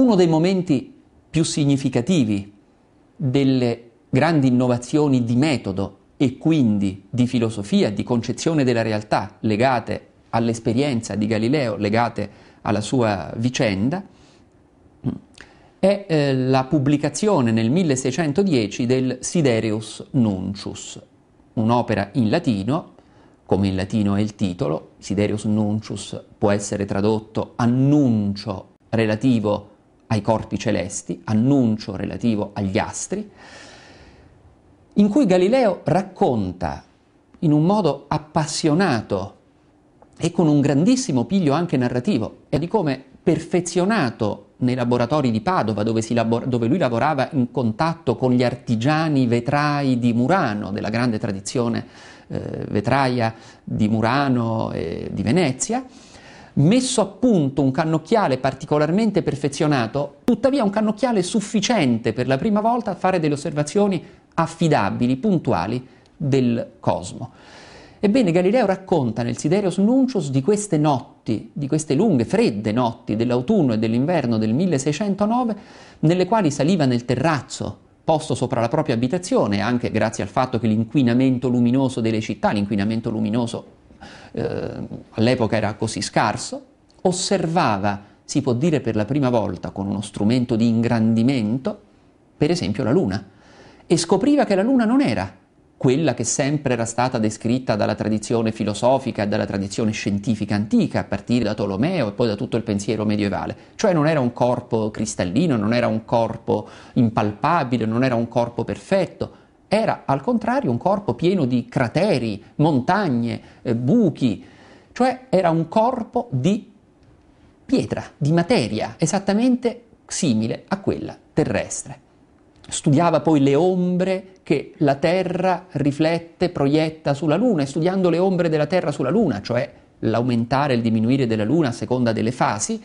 Uno dei momenti più significativi delle grandi innovazioni di metodo e quindi di filosofia, di concezione della realtà legate all'esperienza di Galileo, legate alla sua vicenda, è eh, la pubblicazione nel 1610 del Siderius Nuncius, un'opera in latino, come in latino è il titolo, Siderius Nuncius può essere tradotto annuncio relativo a ai corpi celesti, annuncio relativo agli astri, in cui Galileo racconta in un modo appassionato e con un grandissimo piglio anche narrativo e di come perfezionato nei laboratori di Padova dove, labor- dove lui lavorava in contatto con gli artigiani vetrai di Murano, della grande tradizione eh, vetraia di Murano e di Venezia, messo a punto un cannocchiale particolarmente perfezionato, tuttavia un cannocchiale sufficiente per la prima volta a fare delle osservazioni affidabili, puntuali del cosmo. Ebbene, Galileo racconta nel Siderius Nuncius di queste notti, di queste lunghe, fredde notti dell'autunno e dell'inverno del 1609, nelle quali saliva nel terrazzo posto sopra la propria abitazione, anche grazie al fatto che l'inquinamento luminoso delle città, l'inquinamento luminoso eh, all'epoca era così scarso, osservava, si può dire per la prima volta con uno strumento di ingrandimento, per esempio la Luna, e scopriva che la Luna non era quella che sempre era stata descritta dalla tradizione filosofica e dalla tradizione scientifica antica, a partire da Tolomeo e poi da tutto il pensiero medievale. Cioè non era un corpo cristallino, non era un corpo impalpabile, non era un corpo perfetto, era al contrario un corpo pieno di crateri, montagne, eh, buchi, cioè era un corpo di pietra, di materia, esattamente simile a quella terrestre. Studiava poi le ombre che la Terra riflette, proietta sulla Luna, e studiando le ombre della Terra sulla Luna, cioè l'aumentare e il diminuire della Luna a seconda delle fasi,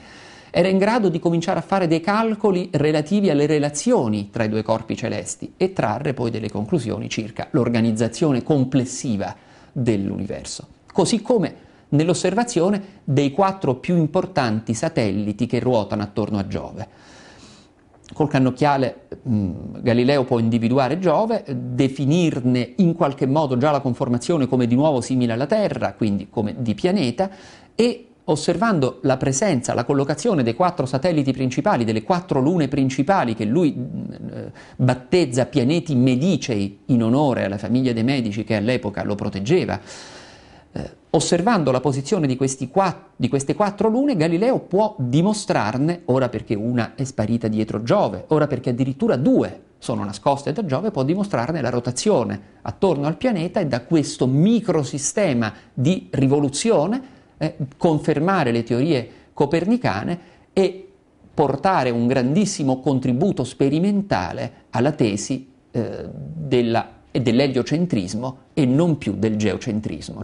era in grado di cominciare a fare dei calcoli relativi alle relazioni tra i due corpi celesti e trarre poi delle conclusioni circa l'organizzazione complessiva dell'universo. Così come nell'osservazione dei quattro più importanti satelliti che ruotano attorno a Giove. Col cannocchiale mh, Galileo può individuare Giove, definirne in qualche modo già la conformazione come di nuovo simile alla Terra, quindi come di pianeta, e osservando la presenza, la collocazione dei quattro satelliti principali, delle quattro lune principali che lui mm, eh, battezza pianeti medicei in onore alla famiglia dei Medici che all'epoca lo proteggeva, eh, osservando la posizione di, quatt- di, queste quattro lune, Galileo può dimostrarne, ora perché una è sparita dietro Giove, ora perché addirittura due sono nascoste da Giove, può dimostrarne la rotazione attorno al pianeta e da questo microsistema di rivoluzione eh, confermare le teorie copernicane e portare un grandissimo contributo sperimentale alla tesi eh, della, dell'eliocentrismo e non più del geocentrismo.